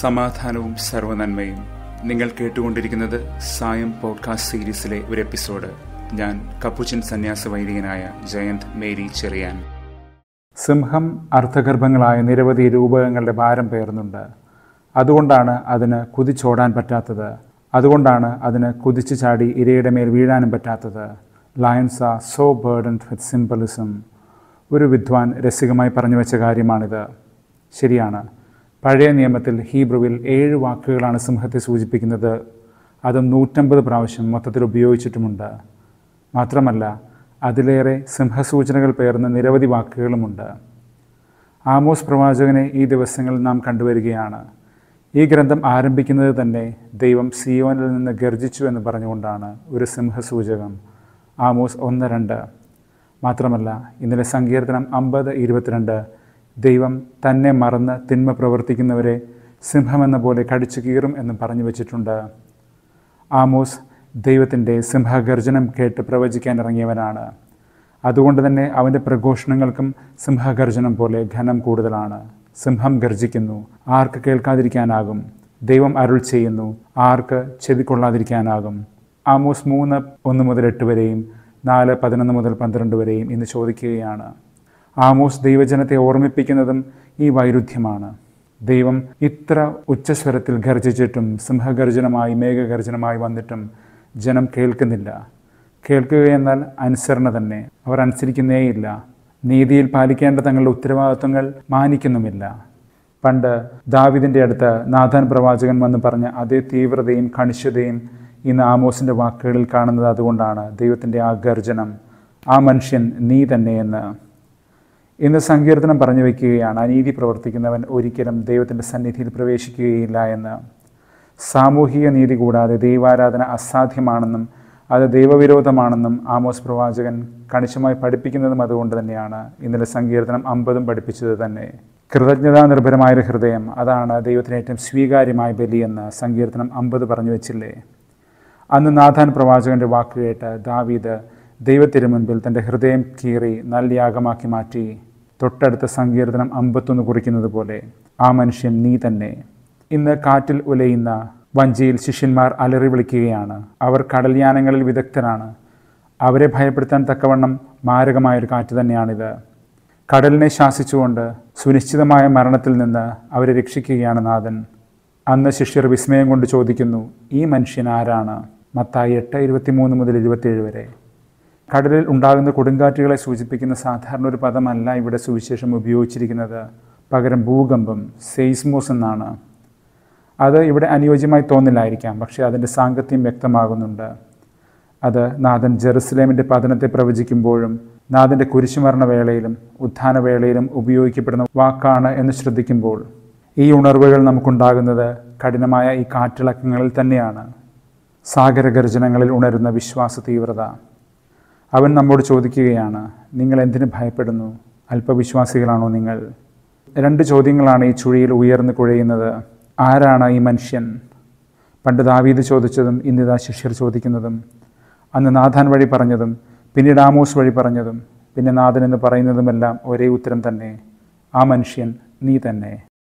സമാധാനവും സർവനന്മയും നിങ്ങൾ കേട്ടുകൊണ്ടിരിക്കുന്നത് സായം പോഡ്കാസ്റ്റ് സീരീസിലെ ഒരു എപ്പിസോഡ് ഞാൻ കപ്പുച്ചൻ സന്യാസ വൈദികനായ ജയന്ത് മേരി ചെറിയാൻ സിംഹം അർത്ഥഗർഭങ്ങളായ നിരവധി രൂപകങ്ങളുടെ ഭാരം പേർന്നുണ്ട് അതുകൊണ്ടാണ് അതിന് കുതിച്ചോടാൻ പറ്റാത്തത് അതുകൊണ്ടാണ് അതിന് കുതിച്ചു ചാടി ഇരയുടെ മേൽ വീഴാനും പറ്റാത്തത് lions are so burden with symbolism ഒരു വിദ്വാൻ രസികമായി പറഞ്ഞു വെച്ച കാര്യമാണിത് ശരിയാണ് പഴയ നിയമത്തിൽ ഹീബ്രുവിൽ ഏഴ് വാക്കുകളാണ് സിംഹത്തെ സൂചിപ്പിക്കുന്നത് അതും നൂറ്റമ്പത് പ്രാവശ്യം മൊത്തത്തിൽ ഉപയോഗിച്ചിട്ടുമുണ്ട് മാത്രമല്ല അതിലേറെ സിംഹസൂചനകൾ പേർന്ന നിരവധി വാക്കുകളുമുണ്ട് ആമോസ് പ്രവാചകനെ ഈ ദിവസങ്ങളിൽ നാം കണ്ടുവരികയാണ് ഈ ഗ്രന്ഥം ആരംഭിക്കുന്നത് തന്നെ ദൈവം സിയോനിൽ നിന്ന് ഗർജിച്ചു എന്ന് പറഞ്ഞുകൊണ്ടാണ് ഒരു സിംഹസൂചകം ആമോസ് ഒന്ന് രണ്ട് മാത്രമല്ല ഇന്നലെ സങ്കീർത്തനം അമ്പത് ഇരുപത്തിരണ്ട് ദൈവം തന്നെ മറന്ന് തിന്മ പ്രവർത്തിക്കുന്നവരെ സിംഹമെന്ന പോലെ കടിച്ചു കീറും എന്ന് പറഞ്ഞു വച്ചിട്ടുണ്ട് ആമോസ് ദൈവത്തിൻ്റെ സിംഹഗർജനം കേട്ട് പ്രവചിക്കാൻ ഇറങ്ങിയവനാണ് അതുകൊണ്ട് തന്നെ അവൻ്റെ പ്രഘോഷണങ്ങൾക്കും സിംഹഗർജനം പോലെ ഘനം കൂടുതലാണ് സിംഹം ഗർജിക്കുന്നു ആർക്ക് കേൾക്കാതിരിക്കാനാകും ദൈവം അരുൾ ചെയ്യുന്നു ആർക്ക് ചെവിക്കൊള്ളാതിരിക്കാനാകും ആമോസ് മൂന്ന് ഒന്ന് മുതൽ എട്ട് വരെയും നാല് പതിനൊന്ന് മുതൽ പന്ത്രണ്ട് വരെയും ഇന്ന് ചോദിക്കുകയാണ് ആമോസ് ദൈവജനത്തെ ഓർമ്മിപ്പിക്കുന്നതും ഈ വൈരുദ്ധ്യമാണ് ദൈവം ഇത്ര ഉച്ചസ്വരത്തിൽ ഗർജിച്ചിട്ടും സിംഹഗർജനമായി മേഘഗർജനമായി വന്നിട്ടും ജനം കേൾക്കുന്നില്ല കേൾക്കുക എന്നാൽ അനുസരണ തന്നെ അവർ അനുസരിക്കുന്നേയില്ല നീതിയിൽ പാലിക്കേണ്ട തങ്ങളുടെ ഉത്തരവാദിത്വങ്ങൾ മാനിക്കുന്നുമില്ല പണ്ട് ദാവിദിൻ്റെ അടുത്ത് നാഥൻ പ്രവാചകൻ വന്ന് പറഞ്ഞ അതേ തീവ്രതയും കണിശതയും ഇന്ന് ആമോസിൻ്റെ വാക്കുകളിൽ കാണുന്നത് അതുകൊണ്ടാണ് ദൈവത്തിൻ്റെ ആ ഗർജനം ആ മനുഷ്യൻ നീ തന്നെയെന്ന് ഇന്ന് സങ്കീർത്തനം പറഞ്ഞു വയ്ക്കുകയാണ് അനീതി പ്രവർത്തിക്കുന്നവൻ ഒരിക്കലും ദൈവത്തിൻ്റെ സന്നിധിയിൽ പ്രവേശിക്കുകയില്ല എന്ന് സാമൂഹിക നീതി കൂടാതെ ദൈവാരാധന അസാധ്യമാണെന്നും അത് ദൈവവിരോധമാണെന്നും ആമോസ് പ്രവാചകൻ കണിശമായി പഠിപ്പിക്കുന്നതും അതുകൊണ്ട് തന്നെയാണ് ഇന്നലെ സങ്കീർത്തനം അമ്പതും പഠിപ്പിച്ചത് തന്നെ കൃതജ്ഞതാ നിർഭരമായൊരു ഹൃദയം അതാണ് ദൈവത്തിന് ഏറ്റവും സ്വീകാര്യമായ ബലിയെന്ന് സങ്കീർത്തനം അമ്പത് പറഞ്ഞു വെച്ചില്ലേ അന്ന് നാഥാൻ പ്രവാചകൻ്റെ വാക്കുകേട്ട് ദാവീദ് ദൈവത്തിന് മുൻപിൽ തൻ്റെ ഹൃദയം കീറി നല്ല യാഗമാക്കി മാറ്റി തൊട്ടടുത്ത സങ്കീർത്തനം അമ്പത്തൊന്ന് കുറിക്കുന്നത് പോലെ ആ മനുഷ്യൻ നീ തന്നെ ഇന്ന് കാറ്റിൽ ഉലയുന്ന വഞ്ചിയിൽ ശിഷ്യന്മാർ അലറി വിളിക്കുകയാണ് അവർ കടൽയാനങ്ങളിൽ വിദഗ്ധരാണ് അവരെ ഭയപ്പെടുത്താൻ തക്കവണ്ണം മാരകമായൊരു കാറ്റ് തന്നെയാണിത് കടലിനെ ശാസിച്ചുകൊണ്ട് സുനിശ്ചിതമായ മരണത്തിൽ നിന്ന് അവരെ രക്ഷിക്കുകയാണ് നാഥൻ അന്ന് ശിഷ്യർ വിസ്മയം കൊണ്ട് ചോദിക്കുന്നു ഈ മനുഷ്യൻ ആരാണ് മത്തായി എട്ട് മൂന്ന് മുതൽ ഇരുപത്തിയേഴ് വരെ കടലിൽ ഉണ്ടാകുന്ന കൊടുങ്കാറ്റുകളെ സൂചിപ്പിക്കുന്ന സാധാരണ ഒരു പദമല്ല ഇവിടെ സുവിശേഷം ഉപയോഗിച്ചിരിക്കുന്നത് പകരം ഭൂകമ്പം സെയ്സ്മോസ് എന്നാണ് അത് ഇവിടെ അനുയോജ്യമായി തോന്നില്ലായിരിക്കാം പക്ഷേ അതിൻ്റെ സാങ്കത്യം വ്യക്തമാകുന്നുണ്ട് അത് നാഥൻ ജെറുസലേമിൻ്റെ പതനത്തെ പ്രവചിക്കുമ്പോഴും നാഥൻ്റെ കുരിശുമരണവേളയിലും ഉത്ഥാനവേളയിലും ഉപയോഗിക്കപ്പെടുന്ന വാക്കാണ് എന്ന് ശ്രദ്ധിക്കുമ്പോൾ ഈ ഉണർവുകൾ നമുക്കുണ്ടാകുന്നത് കഠിനമായ ഈ കാറ്റിളക്കങ്ങളിൽ തന്നെയാണ് സാഗരഗർജനങ്ങളിൽ ഉണരുന്ന വിശ്വാസ തീവ്രത അവൻ നമ്മോട് ചോദിക്കുകയാണ് നിങ്ങൾ എന്തിന് ഭയപ്പെടുന്നു അല്പവിശ്വാസികളാണോ നിങ്ങൾ രണ്ട് ചോദ്യങ്ങളാണ് ഈ ചുഴിയിൽ ഉയർന്നു കുഴയുന്നത് ആരാണ് ഈ മനുഷ്യൻ പണ്ട് ദാവീദ് ചോദിച്ചതും ഇന്നിതാ ശിഷ്യർ ചോദിക്കുന്നതും അന്ന് നാഥാൻ വഴി പറഞ്ഞതും പിന്നീട് ആമോസ് വഴി പറഞ്ഞതും പിന്നെ നാഥൻ എന്ന് പറയുന്നതുമെല്ലാം ഒരേ ഉത്തരം തന്നെ ആ മനുഷ്യൻ നീ തന്നെ